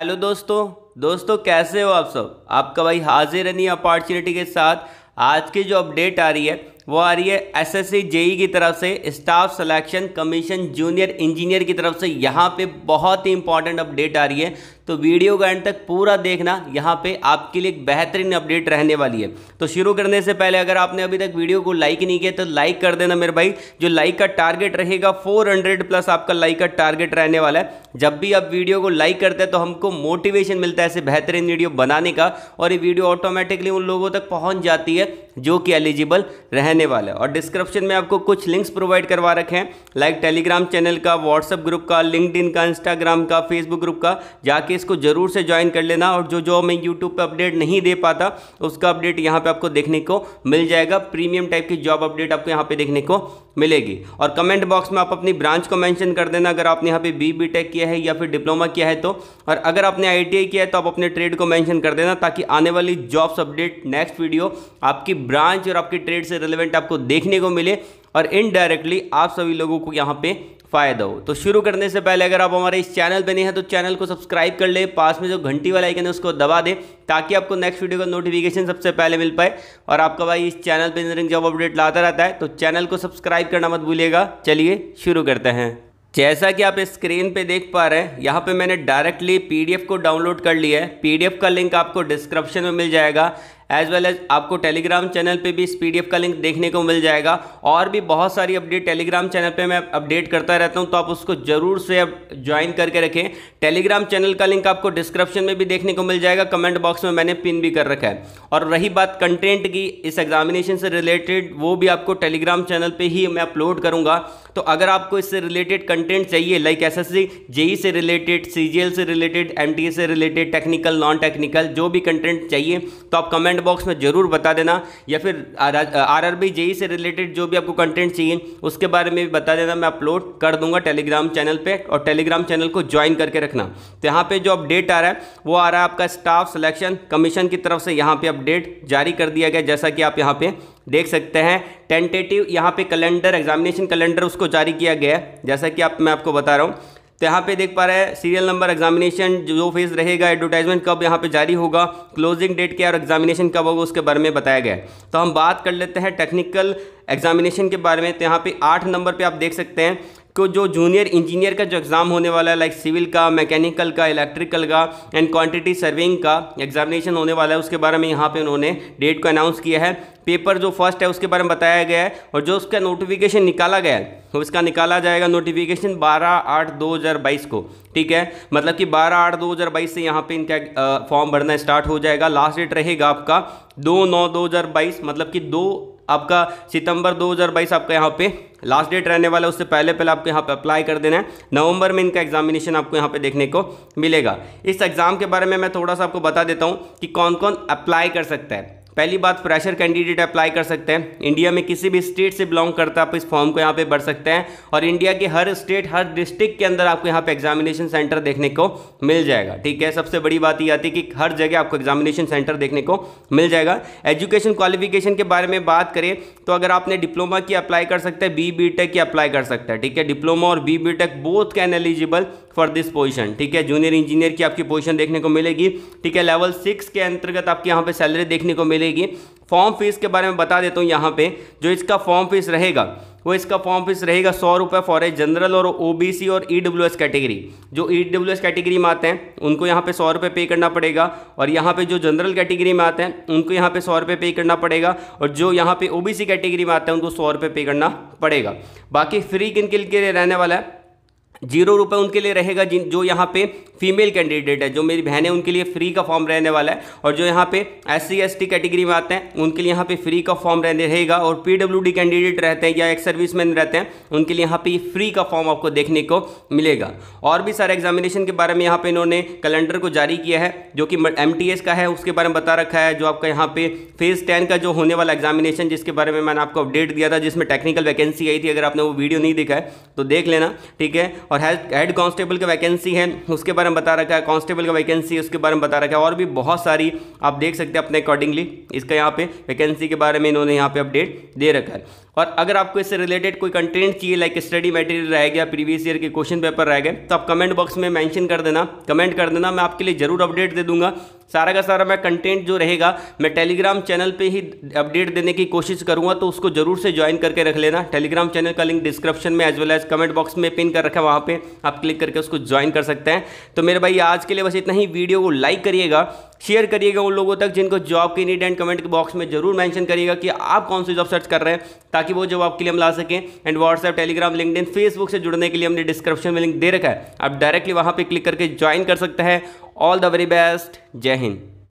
hello दोस्तों दोस्तों कैसे हो आप सब आपका भाई हाजिर है नहीं अपॉर्चुनिटी के साथ आज की जो अपडेट आ रही है वो आ रही है एसएससी जेई e की तरफ से Staff Selection Commission junior engineer की तरफ से यहाँ पे बहुत ही इंपॉर्टेंट अपडेट आ रही है तो वीडियो का एंड तक पूरा देखना यहाँ पे आपके लिए एक बेहतरीन अपडेट रहने वाली है तो शुरू करने से पहले अगर आपने अभी तक वीडियो को लाइक नहीं किया तो लाइक कर देना मेरे भाई जो लाइक का टारगेट रहेगा 400 प्लस आपका लाइक का टारगेट रहने वाला है जब भी आप वीडियो को लाइक करते हैं तो हमको मोटिवेशन मिलता है ऐसे बेहतरीन वीडियो बनाने का और ये वीडियो ऑटोमेटिकली उन लोगों तक पहुँच जाती है जो कि एलिजिबल रहने वाला है और डिस्क्रिप्शन में आपको कुछ लिंक्स प्रोवाइड करवा रखे हैं लाइक टेलीग्राम चैनल का व्हाट्सअप ग्रुप का लिंकड का इंस्टाग्राम का फेसबुक ग्रुप का जाके इसको ज़रूर से ज्वाइन कर लेना और जो जो मैं यूट्यूब पर अपडेट नहीं दे पाता उसका अपडेट यहाँ पर आपको देखने को मिल जाएगा प्रीमियम टाइप की जॉब अपडेट आपको यहाँ पर देखने को मिलेगी और कमेंट बॉक्स में आप अपनी ब्रांच को मैंशन कर देना अगर आपने यहाँ पर बी बी टेक किया है या फिर डिप्लोमा किया है तो और अगर आपने आई किया है तो आप अपने ट्रेड को मैंशन कर देना ताकि आने वाली जॉब्स अपडेट नेक्स्ट वीडियो आपकी ब्रांच और आपके ट्रेड से रिलेवेंट आपको देखने को मिले और इनडायरेक्टली आप सभी लोगों को यहाँ पे फायदा हो तो शुरू करने से पहले अगर आप हमारे इस चैनल पर नहीं हैं तो चैनल को सब्सक्राइब कर ले पास में जो घंटी वाला आइकन है उसको दबा दे ताकि आपको नेक्स्ट वीडियो का नोटिफिकेशन सबसे पहले मिल पाए और आपका भाई इस चैनल पर इंजीनियरिंग जॉब अपडेट लाता रहता है तो चैनल को सब्सक्राइब करना मत भूलिएगा चलिए शुरू करते हैं जैसा कि आप स्क्रीन पे देख पा रहे हैं यहाँ पे मैंने डायरेक्टली पीडीएफ को डाउनलोड कर लिया है पीडीएफ का लिंक आपको डिस्क्रिप्शन में मिल जाएगा एज वेल एज आपको टेलीग्राम चैनल पे भी इस पीडीएफ का लिंक देखने को मिल जाएगा और भी बहुत सारी अपडेट टेलीग्राम चैनल पे मैं अपडेट करता रहता हूँ तो आप उसको जरूर से अब ज्वाइन करके रखें टेलीग्राम चैनल का लिंक आपको डिस्क्रिप्शन में भी देखने को मिल जाएगा कमेंट बॉक्स में मैंने पिन भी कर रखा है और रही बात कंटेंट की इस एग्जामिनेशन से रिलेटेड वो भी आपको टेलीग्राम चैनल पर ही मैं अपलोड करूँगा तो अगर आपको इससे रिलेटेड कंटेंट चाहिए लाइक एस एस से रिलेटेड सी से रिलेटेड एम से रिलेटेड टेक्निकल नॉन टेक्निकल जो भी कंटेंट चाहिए तो आप कमेंट कमेंट बॉक्स में ज़रूर बता देना या फिर आर आर बी जेई से रिलेटेड जो भी आपको कंटेंट चाहिए उसके बारे में भी बता देना मैं अपलोड कर दूंगा टेलीग्राम चैनल पे और टेलीग्राम चैनल को ज्वाइन करके रखना तो यहाँ पे जो अपडेट आ रहा है वो आ रहा है आपका स्टाफ सिलेक्शन कमीशन की तरफ से यहाँ पे अपडेट जारी कर दिया गया जैसा कि आप यहाँ पे देख सकते हैं टेंटेटिव यहाँ पे कैलेंडर एग्जामिनेशन कैलेंडर उसको जारी किया गया है जैसा कि आप मैं आपको बता रहा हूँ तो यहाँ पे देख पा रहे हैं सीरियल नंबर एग्जामिनेशन जो फेज रहेगा एडवर्टाइजमेंट कब यहाँ पे जारी होगा क्लोजिंग डेट क्या और एग्जामिनेशन कब होगा उसके बारे में बताया गया तो हम बात कर लेते हैं टेक्निकल एग्जामिनेशन के बारे में तो यहाँ पे आठ नंबर पे आप देख सकते हैं को जो जूनियर इंजीनियर का जो एग्ज़ाम होने वाला है लाइक सिविल का मैकेनिकल का इलेक्ट्रिकल का एंड क्वांटिटी सर्विंग का एग्जामिनेशन होने वाला है उसके बारे में यहाँ पे उन्होंने डेट को अनाउंस किया है पेपर जो फर्स्ट है उसके बारे में बताया गया है और जो उसका नोटिफिकेशन निकाला गया है तो इसका निकाला जाएगा नोटिफिकेशन 12 आठ 2022 को ठीक है मतलब कि 12 आठ 2022 से यहाँ पे इनका फॉर्म भरना स्टार्ट हो जाएगा लास्ट डेट रहेगा आपका दो नौ 2022 मतलब कि दो आपका सितंबर 2022 आपका यहाँ पे लास्ट डेट रहने वाला है उससे पहले पहले आपको यहाँ पे अप्लाई कर देना है नवंबर में इनका एग्जामिनेशन आपको यहाँ पे देखने को मिलेगा इस एग्ज़ाम के बारे में मैं थोड़ा सा आपको बता देता हूँ कि कौन कौन अप्लाई कर सकता है पहली बात फ्रेशर कैंडिडेट अप्लाई कर सकते हैं इंडिया में किसी भी स्टेट से बिलोंग करता है आप इस फॉर्म को यहाँ पे भर सकते हैं और इंडिया के हर स्टेट हर डिस्ट्रिक्ट के अंदर आपको यहाँ पे एग्जामिनेशन सेंटर देखने को मिल जाएगा ठीक है सबसे बड़ी बात ये आती है कि हर जगह आपको एग्जामिनेशन सेंटर देखने को मिल जाएगा एजुकेशन क्वालिफिकेशन के बारे में बात करें तो अगर आपने डिप्लोमा की अप्लाई कर सकते हैं बी बी टेक की अप्लाई कर सकते हैं ठीक है डिप्लोमा और B B tech both can eligible for this position ठीक है जूनियर इंजीनियर की आपकी पोजीशन देखने को मिलेगी ठीक है लेवल सिक्स के अंतर्गत आपकी यहाँ पे सैलरी देखने को मिलेगी फॉर्म फीस के बारे में बता देता हूँ यहाँ पे जो इसका फॉर्म फीस रहेगा वो इसका फॉर्म फीस रहेगा सौ रुपये फॉर ए जनरल और ओबीसी और ईडब्ल्यूएस e कैटेगरी जो ईडब्ल्यूएस e कैटेगरी में आते हैं उनको यहाँ पे सौ रुपये पे करना पड़ेगा और यहाँ पे जो जनरल कैटेगरी में आते हैं उनको यहाँ पे सौ रुपये पे करना पड़ेगा और जो यहाँ पे ओबीसी कैटेगरी में आते हैं उनको सौ रुपये पे करना पड़ेगा बाकी फ्री किन के लिए रहने वाला है जीरो रुपये उनके लिए रहेगा जिन जो यहाँ पे फीमेल कैंडिडेट है जो मेरी बहन है उनके लिए फ्री का फॉर्म रहने वाला है और जो यहाँ पे एस सी कैटेगरी में आते हैं उनके लिए यहाँ पे फ्री का फॉर्म रहने रहेगा और पीडब्ल्यूडी कैंडिडेट रहते हैं या एक सर्विसमैन रहते हैं उनके लिए यहाँ पे फ्री का फॉर्म आपको देखने को मिलेगा और भी सारे एग्जामिनेशन के बारे में यहाँ पर इन्होंने कैलेंडर को जारी किया है जो कि एम का है उसके बारे में बता रखा है जो आपका यहाँ पे फेज़ टेन का जो होने वाला एग्जामिनेशन जिसके बारे में मैंने आपको अपडेट दिया था जिसमें टेक्निकल वैकेंसी आई थी अगर आपने वो वीडियो नहीं देखा है तो देख लेना ठीक है और हेड कांस्टेबल का वैकेंसी है उसके बारे में बता रखा है कांस्टेबल का वैकेंसी उसके बारे में बता रखा है और भी बहुत सारी आप देख सकते हैं अपने अकॉर्डिंगली इसका यहाँ पे वैकेंसी के बारे में इन्होंने यहाँ पे अपडेट दे रखा है और अगर आपको इससे रिलेटेड कोई कंटेंट चाहिए लाइक स्टडी मटेरियल रह गया प्रीवियस ईयर के क्वेश्चन पेपर रह गए तो आप कमेंट बॉक्स में मैंशन कर देना कमेंट कर देना मैं आपके लिए ज़रूर अपडेट दे दूंगा सारा का सारा मैं कंटेंट जो रहेगा मैं टेलीग्राम चैनल पे ही अपडेट देने की कोशिश करूंगा तो उसको जरूर से ज्वाइन करके रख लेना टेलीग्राम चैनल का लिंक डिस्क्रिप्शन में as well as comment box में पिन कर रखा है वहाँ पे आप क्लिक करके उसको ज्वाइन कर सकते हैं तो मेरे भाई आज के लिए बस इतना ही वीडियो को लाइक करिएगा शेयर करिएगा उन लोगों तक जिनको जॉब की नीड एंड कमेंट बॉक्स में जरूर मेंशन करिएगा कि आप कौन सी जॉब सर्च कर रहे हैं ताकि वो जॉब आपके लिए हम ला सकें and WhatsApp Telegram LinkedIn Facebook से जुड़ने के लिए हमने डिस्क्रिप्शन में लिंक दे रखा है आप डायरेक्टली वहाँ पर क्लिक करके ज्वाइन कर सकते हैं ऑल द वेरी बेस्ट जय हिंद